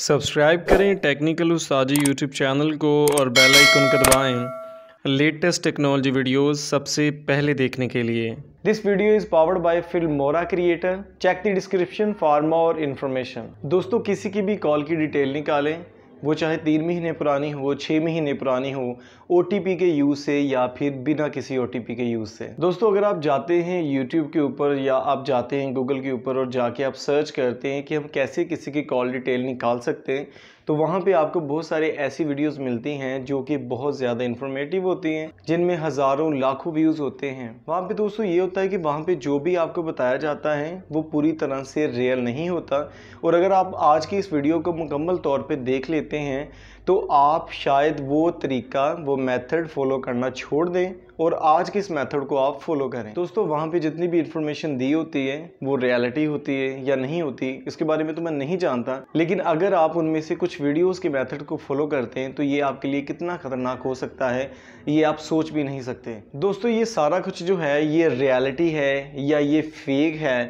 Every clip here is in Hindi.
सब्सक्राइब करें टेक्निकल उस्ताजी यूट्यूब चैनल को और बेल आइकन को लेटेस्ट टेक्नोलॉजी वीडियोस सबसे पहले देखने के लिए this video is powered by Mora creator check the description for more information दोस्तों किसी की भी कॉल की डिटेल निकालें वो चाहे तीन महीने पुरानी हो छः महीने पुरानी हो ओ के यूज़ से या फिर बिना किसी ओ के यूज़ से दोस्तों अगर आप जाते हैं यूट्यूब के ऊपर या आप जाते हैं गूगल के ऊपर और जाके आप सर्च करते हैं कि हम कैसे किसी की कॉल डिटेल निकाल सकते हैं तो वहाँ पे आपको बहुत सारे ऐसी वीडियोस मिलती हैं जो कि बहुत ज़्यादा इन्फॉर्मेटिव होती हैं जिनमें हज़ारों लाखों व्यूज़ होते हैं वहाँ पे दोस्तों ये होता है कि वहाँ पे जो भी आपको बताया जाता है वो पूरी तरह से रियल नहीं होता और अगर आप आज की इस वीडियो को मुकम्मल तौर पर देख लेते हैं तो आप शायद वो तरीका वो मैथड फॉलो करना छोड़ दें और आज के इस मेथड को आप फॉलो करें दोस्तों वहाँ पे जितनी भी इन्फॉर्मेशन दी होती है वो रियलिटी होती है या नहीं होती इसके बारे में तो मैं नहीं जानता लेकिन अगर आप उनमें से कुछ वीडियोज़ के मैथड को फॉलो करते हैं तो ये आपके लिए कितना ख़तरनाक हो सकता है ये आप सोच भी नहीं सकते दोस्तों ये सारा कुछ जो है ये रियलिटी है या ये फेक है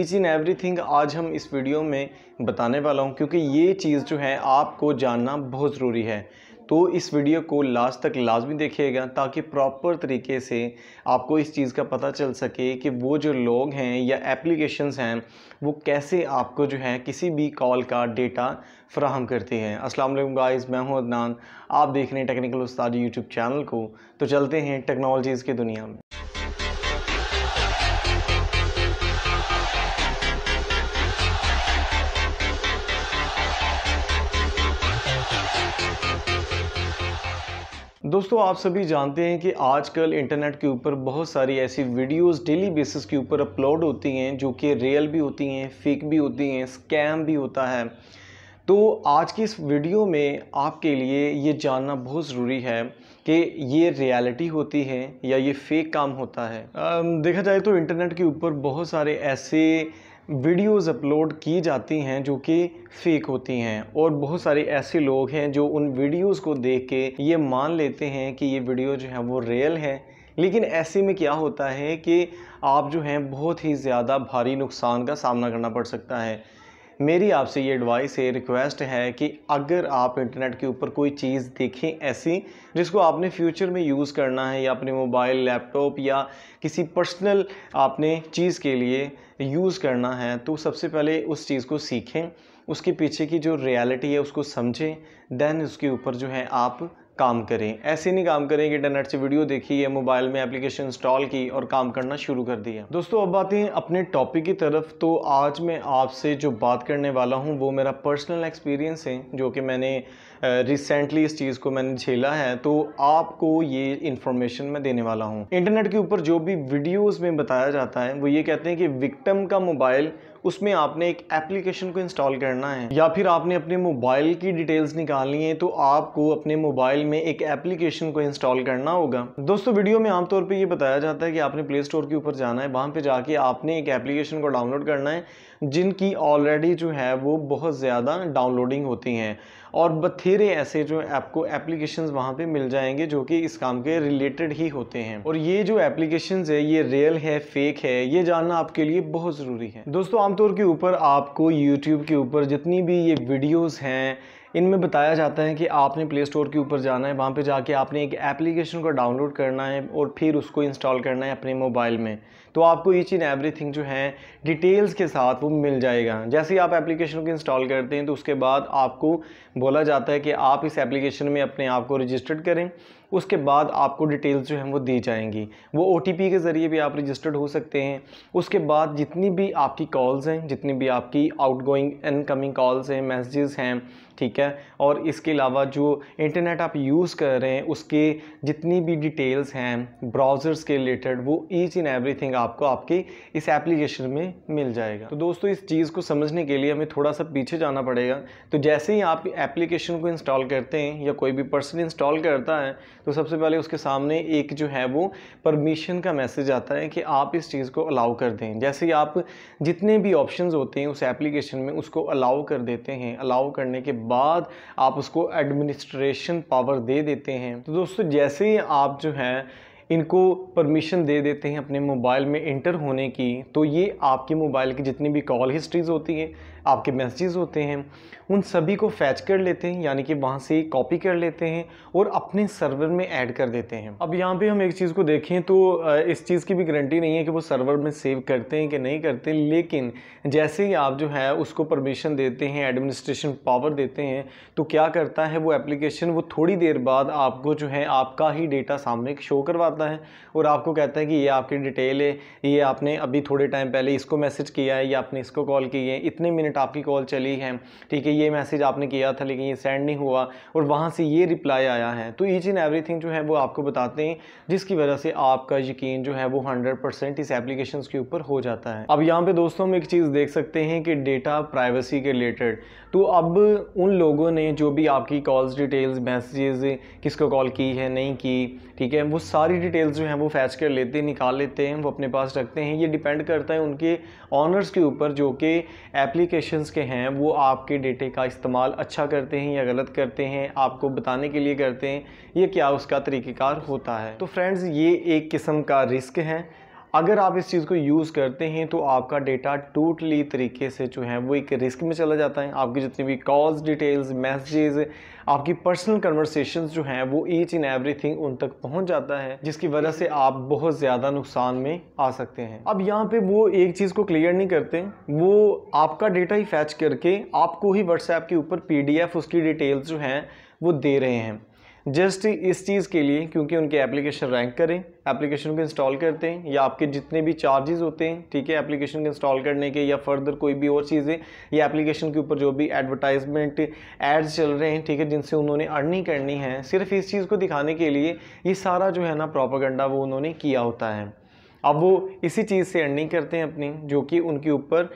ईच इन एवरी थिंग आज हम इस वीडियो में बताने वाला हूँ क्योंकि ये चीज़ जो है आपको जानना बहुत ज़रूरी है तो इस वीडियो को लास्ट तक लाजमी देखिएगा ताकि प्रॉपर तरीके से आपको इस चीज़ का पता चल सके कि वो जो लोग हैं या एप्लीकेशंस हैं वो कैसे आपको जो है किसी भी कॉल का डेटा फ्राहम करती हैं अस्सलाम वालेकुम गाइस मैं हूं अदनान आप देख रहे हैं टेक्निकल उस्ताद यूट्यूब चैनल को तो चलते हैं टेक्नोलॉजीज़ की दुनिया में दोस्तों आप सभी जानते हैं कि आजकल इंटरनेट के ऊपर बहुत सारी ऐसी वीडियोस डेली बेसिस के ऊपर अपलोड होती हैं जो कि रियल भी होती हैं फेक भी होती हैं स्कैम भी होता है तो आज की इस वीडियो में आपके लिए ये जानना बहुत ज़रूरी है कि ये रियलिटी होती है या ये फेक काम होता है देखा जाए तो इंटरनेट के ऊपर बहुत सारे ऐसे वीडियोस अपलोड की जाती हैं जो कि फेक होती हैं और बहुत सारे ऐसे लोग हैं जो उन वीडियोस को देख के ये मान लेते हैं कि ये वीडियो जो है वो रियल है लेकिन ऐसे में क्या होता है कि आप जो हैं बहुत ही ज़्यादा भारी नुकसान का सामना करना पड़ सकता है मेरी आपसे ये एडवाइस है रिक्वेस्ट है कि अगर आप इंटरनेट के ऊपर कोई चीज़ देखें ऐसी जिसको आपने फ्यूचर में यूज़ करना है या अपने मोबाइल लैपटॉप या किसी पर्सनल आपने चीज़ के लिए यूज़ करना है तो सबसे पहले उस चीज़ को सीखें उसके पीछे की जो रियलिटी है उसको समझें देन उसके ऊपर जो है आप काम करें ऐसे नहीं काम करें कि इंटरनेट से वीडियो देखी या मोबाइल में एप्लीकेशन इंस्टॉल की और काम करना शुरू कर दिया दोस्तों अब आते हैं अपने टॉपिक की तरफ तो आज मैं आपसे जो बात करने वाला हूँ वो मेरा पर्सनल एक्सपीरियंस है जो कि मैंने रिसेंटली इस चीज़ को मैंने झेला है तो आपको ये इन्फॉर्मेशन मैं देने वाला हूँ इंटरनेट के ऊपर जो भी वीडियोस में बताया जाता है वो ये कहते हैं कि विक्टम का मोबाइल उसमें आपने एक एप्लीकेशन को इंस्टॉल करना है या फिर आपने अपने मोबाइल की डिटेल्स निकालनी है तो आपको अपने मोबाइल में एक एप्लीकेशन को इंस्टॉल करना होगा दोस्तों वीडियो में आमतौर पे ये बताया जाता है कि आपने प्ले स्टोर के ऊपर जाना है वहाँ पे जाके आपने एक एप्लीकेशन को डाउनलोड करना है जिनकी ऑलरेडी जो है वो बहुत ज़्यादा डाउनलोडिंग होती हैं और बत्थी बथेरे ऐसे जो आपको एप्लीकेशन वहाँ पर मिल जाएंगे जो कि इस काम के रिलेटेड ही होते हैं और ये जो एप्लीकेशन है ये रियल है फेक है ये जानना आपके लिए बहुत ज़रूरी है दोस्तों आमतौर के ऊपर आपको यूट्यूब के ऊपर जितनी भी ये वीडियोज़ हैं इनमें बताया जाता है कि आपने प्ले स्टोर के ऊपर जाना है वहाँ पे जाके आपने एक एप्लीकेशन को डाउनलोड करना है और फिर उसको इंस्टॉल करना है अपने मोबाइल में तो आपको ईच इन एवरी थिंग जो है डिटेल्स के साथ वो मिल जाएगा जैसे ही आप एप्लीकेशन को इंस्टॉल करते हैं तो उसके बाद आपको बोला जाता है कि आप इस एप्लीकेशन में अपने आप को रजिस्टर्ड करें उसके बाद आपको डिटेल्स जो हैं वो दी जाएंगी वो ओ के ज़रिए भी आप रजिस्टर्ड हो सकते हैं उसके बाद जितनी भी आपकी कॉल्स हैं जितनी भी आपकी आउट गोइंग इनकमिंग कॉल्स हैं मैसेजेस हैं ठीक है और इसके अलावा जो इंटरनेट आप यूज़ कर रहे हैं उसके जितनी भी डिटेल्स हैं ब्राउज़र्स के रिलेटेड वो ईच एंड एवरीथिंग आपको आपके इस एप्लीकेशन में मिल जाएगा तो दोस्तों इस चीज़ को समझने के लिए हमें थोड़ा सा पीछे जाना पड़ेगा तो जैसे ही आप एप्लीकेशन को इंस्टॉल करते हैं या कोई भी पर्सन इंस्टॉल करता है तो सबसे पहले उसके सामने एक जो है वो परमिशन का मैसेज आता है कि आप इस चीज़ को अलाउ कर दें जैसे ही आप जितने भी ऑप्शंस होते हैं उस एप्लीकेशन में उसको अलाउ कर देते हैं अलाउ करने के बाद आप उसको एडमिनिस्ट्रेशन पावर दे देते हैं तो दोस्तों जैसे ही आप जो है इनको परमिशन दे देते हैं अपने मोबाइल में इंटर होने की तो ये आपके मोबाइल की जितनी भी कॉल हिस्ट्रीज़ होती है आपके मैसेजेस होते हैं उन सभी को फैच कर लेते हैं यानी कि वहाँ से कॉपी कर लेते हैं और अपने सर्वर में ऐड कर देते हैं अब यहाँ पे हम एक चीज़ को देखें तो इस चीज़ की भी गारंटी नहीं है कि वो सर्वर में सेव करते हैं कि नहीं करते लेकिन जैसे ही आप जो है उसको परमिशन देते हैं एडमिनिस्ट्रेशन पावर देते हैं तो क्या करता है वो एप्लीकेशन वो थोड़ी देर बाद आपको जो है आपका ही डेटा सामने शो करवाता आता है और आपको कहता है कि ये आपकी डिटेल है ये आपने अभी थोड़े टाइम पहले इसको मैसेज किया है या आपने इसको कॉल की है इतने मिनट आपकी कॉल चली है ठीक है ये मैसेज आपने किया था लेकिन ये सेंड नहीं हुआ और वहाँ से ये रिप्लाई आया है तो ईच एंड एवरी जो है वो आपको बताते हैं जिसकी वजह से आपका यकीन जो है वो हंड्रेड परसेंट इस एप्लीकेशन के ऊपर हो जाता है अब यहाँ पर दोस्तों हम एक चीज़ देख सकते हैं कि डेटा प्राइवेसी के रिलेटेड तो अब उन लोगों ने जो भी आपकी कॉल्स डिटेल्स मैसेजेस किसको कॉल की है नहीं की ठीक है वो सारी डिटेल्स जो हैं वो फैच कर लेते हैं निकाल लेते हैं वो अपने पास रखते हैं ये डिपेंड करता है उनके ऑनर्स के ऊपर जो कि एप्लीकेशंस के हैं वो आपके डेटे का इस्तेमाल अच्छा करते हैं या गलत करते हैं आपको बताने के लिए करते हैं ये क्या उसका तरीक़ेकार होता है तो फ्रेंड्स ये एक किस्म का रिस्क है अगर आप इस चीज़ को यूज़ करते हैं तो आपका डेटा टोटली तरीके से जो है वो एक रिस्क में चला जाता है आपकी जितनी भी कॉल्स डिटेल्स मैसेजेस आपकी पर्सनल कन्वर्सेशन जो हैं वो ईच इन एवरीथिंग उन तक पहुंच जाता है जिसकी वजह से आप बहुत ज़्यादा नुकसान में आ सकते हैं अब यहाँ पे वो एक चीज़ को क्लियर नहीं करते वो आपका डेटा ही फैच करके आपको ही व्हाट्सएप के ऊपर पी उसकी डिटेल्स जो हैं वो दे रहे हैं जस्ट इस चीज़ के लिए क्योंकि उनके एप्लीकेशन रैंक करें एप्लीकेशन को इंस्टॉल करते हैं या आपके जितने भी चार्जेस होते हैं ठीक है एप्लीकेशन को इंस्टॉल करने के या फर्दर कोई भी और चीज़ें या एप्लीकेशन के ऊपर जो भी एडवर्टाइजमेंट एड्स चल रहे हैं ठीक है जिनसे उन्होंने अर्निंग करनी है सिर्फ इस चीज़ को दिखाने के लिए ये सारा जो है ना प्रोपागंडा वो उन्होंने किया होता है अब वो इसी चीज़ से अर्निंग करते हैं अपनी जो कि उनके ऊपर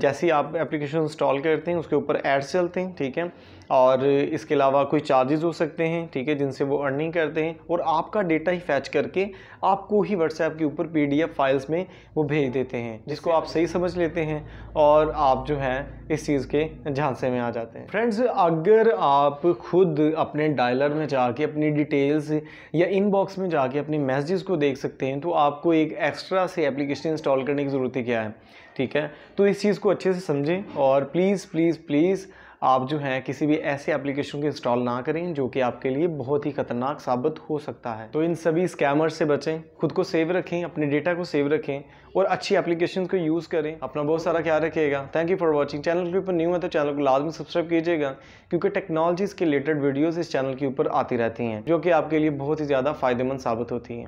जैसे ही आप एप्लीकेशन इंस्टॉल करते हैं उसके ऊपर एड्स चलते हैं ठीक है और इसके अलावा कोई चार्जेस हो सकते हैं ठीक है जिनसे वो अर्निंग करते हैं और आपका डेटा ही फैच करके आपको ही व्हाट्सएप के ऊपर पीडीएफ फाइल्स में वो भेज देते हैं जिसको आप सही समझ लेते हैं और आप जो है इस चीज़ के झांसे में आ जाते हैं फ्रेंड्स अगर आप खुद अपने डायलर में जाके अपनी डिटेल्स या इनबॉक्स में जाके अपने मैसेज को देख सकते हैं तो आपको एक एक्स्ट्रा से एप्लीकेशन इंस्टॉल करने की ज़रूरत क्या है ठीक है तो इस चीज़ को अच्छे से समझें और प्लीज़ प्लीज़, प्लीज़ आप जो है किसी भी ऐसे एप्लीकेशन को इंस्टॉल ना करें जो कि आपके लिए बहुत ही खतरनाक साबित हो सकता है तो इन सभी स्कैमर से बचें खुद को सेव रखें अपने डेटा को सेव रखें और अच्छी एप्लीकेशन को यूज़ करें अपना बहुत सारा ख्याल रखिएगा thank you for watching channel के ऊपर न्यू है तो चैनल को लाजमी सब्सक्राइब कीजिएगा क्योंकि टेक्नोलॉजीज़ के रिलेटेड वीडियोज़ इस चैनल के ऊपर आती रहती हैं जो कि आपके लिए बहुत ही ज़्यादा फ़ायदेमंद साबित होती हैं